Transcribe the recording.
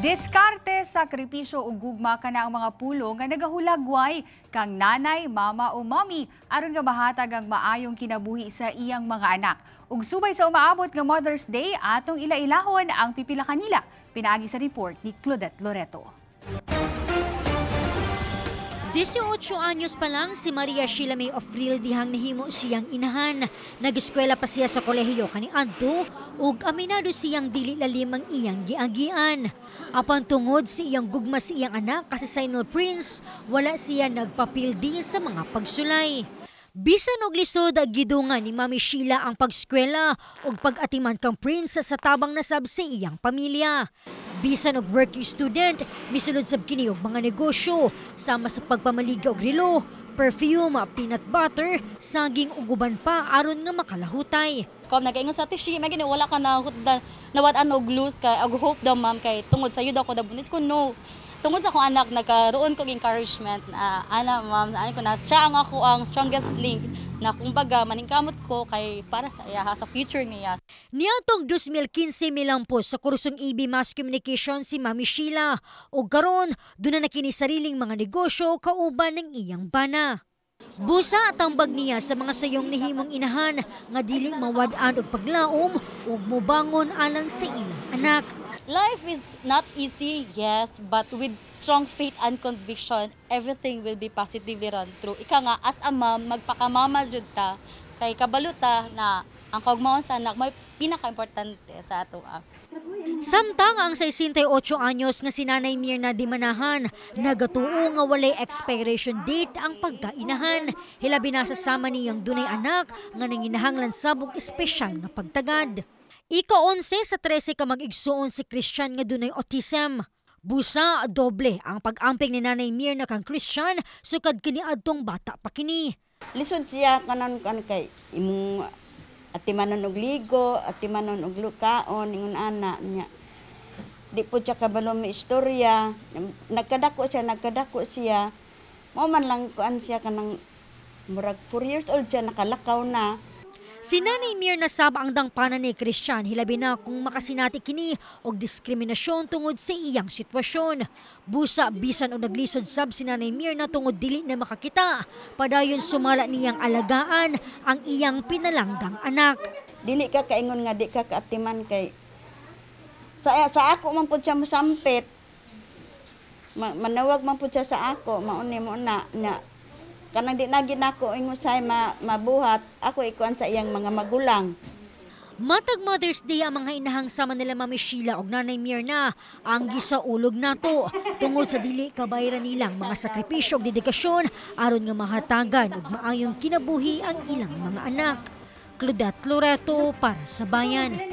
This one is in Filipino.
Diskarte, sakripisyo o gugma ka na ang mga pulo nga nagahulagway kang nanay, mama o mommy aron nga mahatag ang maayong kinabuhi sa iyang mga anak. Ug subay sa umaabot nga Mother's Day, atong ilailahon ang pipila kanila. Pinaagi sa report ni Claudette Loreto. 18 anyos pa lang si Maria Sheila May Ofril dihang nahimo siyang inahan. Nag-eskwela pa siya sa kolehiyo kani Adto ug aminado siyang dili lalim ang iyang giagian. Apan tungod si iyang gugma si iyang anak kasi Sinal Prince, wala siya nagpapildi sa mga pagsulay. Bisan og lisod gidungan ni Mami Sheila ang pagskwela ug pag-atiman kang prince sa tabang nasab sa iyang pamilya bisan og working student, misulod sab kini og mga negosyo, sama sa pagpamaliga og relo, perfume, peanut butter, saging ug uban pa aron nga makalahutay. Kom nagaingon sa tishi, magini wala ka na nawad-an og loose kay og hope daw ma'am kay tungod sa iyo daw ko dabunis ko no tungod sa kong anak nagkaroon kog encouragement na uh, ana ma'am sa ko na siya ang ako ang strongest link na kumbaga maningkamot ko kay para sa iya sa future niya. Niatong 2015 milang po sa kursong EB Mass Communication si Mami Sheila o garon doon na nakini sariling mga negosyo kauban ng iyang bana. Busa at tambag niya sa mga sayong nihimong inahan nga dili mawad-an og paglaom ug mobangon alang sa ilang anak. Life is not easy, yes, but with strong faith and conviction, everything will be positively run through. Ika nga, as a mom, magpakamama jud ta, kay kabaluta na ang kaugmaon sa anak may pinaka-importante sa ato. Ah. Samtang ang 68 anyos nga sinanay Nanay Mirna Dimanahan, nagatuo nga walay expiration date ang pagkainahan. Hilabi na sa sama niyang dunay anak nga nanginahanglan sabog espesyal nga pagtagad. Ika-11 sa 13 ka mag-igsuon si Christian nga dunay autism. Busa doble ang pag-amping ni Nanay Mirna kang Christian sukad kini adtong bata pa kini. Lisod siya kanan kan kay imong atimanon og ligo, atimanon og lukaon ingon ana niya. Di po siya kabalo may istorya. Nagkadako siya, nagkadako siya. Mo man lang kuan siya kanang murag 4 years old siya nakalakaw na. Si Nanay Mir nasab ang dangpanan ni Christian hilabi na kung makasinati kini og diskriminasyon tungod sa iyang sitwasyon. Busa bisan og naglisod sab si Nanay Mir na tungod dili na makakita padayon sumala niyang alagaan ang iyang pinalanggang anak. Dili ka kaingon nga di ka kaatiman kay sa, sa ako man pud siya masampit. manawag man pud siya sa ako mauni mo na, na kanang di na ginako ingon say ma, mabuhat ako ikuan sa iyang mga magulang Matag Mother's Day ang mga inahang sama nila Mami Sheila o Nanay Mirna ang gisaulog nato tungod sa dili kabayran nilang mga sakripisyo ug dedikasyon aron nga mahatagan ug maayong kinabuhi ang ilang mga anak. Claudette Loreto para sa Bayan.